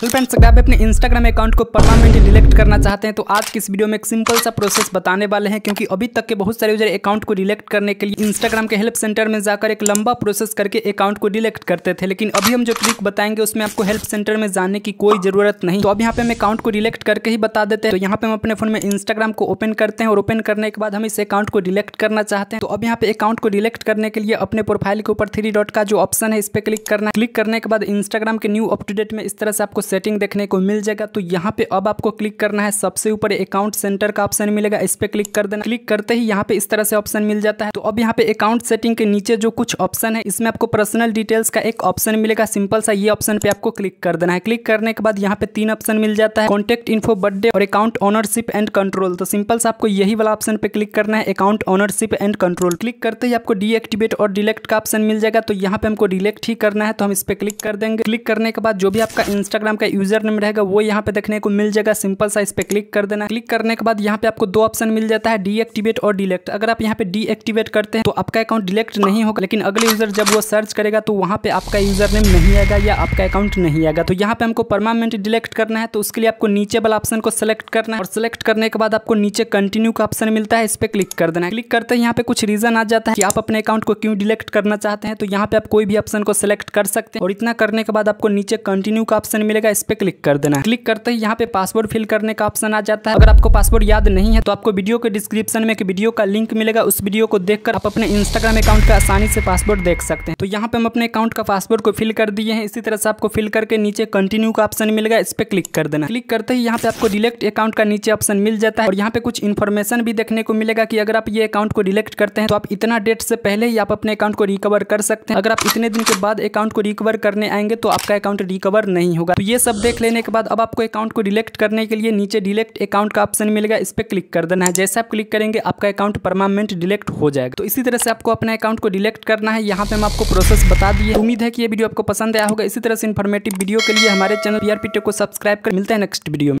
hello friends अगर आप अपने इंस्टाग्राम अकाउंट को परमानेंटली डिलीट करना चाहते हैं तो आज की इस वीडियो में एक सिंपल सा प्रोसेस बताने वाले हैं क्योंकि अभी तक के बहुत सारे यूजर अकाउंट को डिलीट करने के लिए इंस्टाग्राम के हेल्प सेंटर में जाकर एक लंबा प्रोसेस करके अकाउंट को डिलीट करते थे लेकिन अभी हम जो ट्रिक बताएंगे उसमें आपको हेल्प सेंटर में जाने की कोई जरूरत नहीं तो अब यहाँ पे हम अकाउंट को डिलीट करके ही बता देते हैं तो यहाँ पे हम अपने फोन में इंस्टाग्राम को ओपन करते हैं और ओपन करने के बाद हम इस अकाउंट को डिलीट करना चाहते हैं तो अब यहाँ पे अकाउंट को डिलीट करने के लिए अपने प्रोफाइल के ऊपर थ्री डॉट का जो ऑप्शन है इस पर क्लिक करना क्लिक करने के बाद इंस्टाग्राम के न्यू अपटूडेट में इस तरह से आपको सेटिंग देखने को मिल जाएगा तो यहाँ पे अब आपको क्लिक करना है सबसे ऊपर अकाउंट सेंटर का ऑप्शन मिलेगा इस पर क्लिक कर देना क्लिक करते ही यहाँ पे इस तरह से ऑप्शन मिल जाता है तो अब यहाँ पे अकाउंट सेटिंग के नीचे जो कुछ ऑप्शन है इसमें आपको पर्सनल डिटेल्स का एक ऑप्शन मिलेगा सिंपल सा ये ऑप्शन पे आपको क्लिक कर देना है क्लिक करने के बाद यहाँ पे तीन ऑप्शन मिल जाता है कॉन्टेक्ट इन्फो बर्थडे और अकाउंट ऑनरशिप एंड कंट्रोल तो सिंपल सा आपको यही वाला ऑप्शन पे क्लिक करना है account ownership and control click करते ही आपको डीएक्टिवेट और डिलेक्ट का ऑप्शन मिल जाएगा तो यहाँ पे हमको डिलेक्ट ही करना है तो हम इस पर क्लिक कर देंगे क्लिक करने के बाद जो भी आपका इंस्टाग्राम का यूजर नेम रहेगा वो यहाँ पे देखने को मिल जाएगा सिंपल सा इस क्लिक कर देना क्लिक करने के बाद यहाँ पे आपको दो ऑप्शन मिल जाता है डीएक्टिवेट और डिलेक्ट अगर आप यहाँ पे डीएक्टिवेट करते हैं तो आपका अकाउंट डिलेक्ट नहीं होगा लेकिन अगले यूजर जब वो सर्च करेगा तो वहाँ पे आपका यूजर नेम नहीं आएगा या आपका अकाउंट नहीं आएगा तो यहाँ पे हमको परमानेंट डिलेक्ट करना है तो उसके लिए आपको नीचे वाला ऑप्शन को सिलेक्ट करना है और सिलेक्ट करने के बाद आपको नीचे कंटिन्यू का ऑप्शन मिलता है इस पर क्लिक कर देना है क्लिक करते हैं यहाँ पे कुछ रीजन आ जाता है कि आप अपने अकाउंट को क्यों डिलेक्ट करना चाहते हैं तो यहाँ पे आप कोई भी ऑप्शन को सिलेक्ट कर सकते हैं और इतना करने के बाद आपको नीचे कंटिन्यू का ऑप्शन मिलेगा आएगा इस पर क्लिक कर देना क्लिक करते ही यहाँ पे पासवर्ड फिल करने का ऑप्शन आ जाता है अगर आपको पासवर्ड याद नहीं है तो आपको वीडियो के डिस्क्रिप्शन में एक वीडियो का लिंक मिलेगा उस वीडियो को देखकर आप अपने इंस्टाग्राम अकाउंट का आसानी से पासवर्ड देख सकते हैं तो यहाँ पे हम अपने अकाउंट का पासवर्ड को फिल कर दिए हैं इसी तरह से आपको फिल करके नीचे कंटिन्यू का ऑप्शन मिलेगा इस पर क्लिक कर देना क्लिक करते ही यहाँ पे आपको डिलेक्ट अकाउंट का नीचे ऑप्शन मिल जाता है और यहाँ पे कुछ इन्फॉर्मेशन भी देखने को मिलेगा कि अगर आप ये अकाउंट को डिलेक्ट करते हैं तो आप इतना डेट से पहले ही आप अपने अकाउंट को रिकवर कर सकते हैं अगर आप इतने दिन के बाद अकाउंट को रिकवर करने आएंगे तो आपका अकाउंट रिकवर नहीं होगा तो ये सब देख लेने के बाद अब आपको अकाउंट को डिलेक्ट करने के लिए नीचे डिलेक्ट अकाउंट का ऑप्शन मिलेगा इस पर क्लिक कर देना है जैसे आप क्लिक करेंगे आपका अकाउंट परमानेंट डिलेक्ट हो जाएगा तो इसी तरह से आपको अपने अकाउंट को डिलेक्ट करना है यहाँ पे हम आपको प्रोसेस बता दिए उम्मीद है कि ये वीडियो आपको पसंद आया होगा इसी तरह से इन्फॉर्मेटिव वीडियो के लिए हमारे चैनल पी को सब्सक्राइब कर मिलता है नेक्स्ट वीडियो में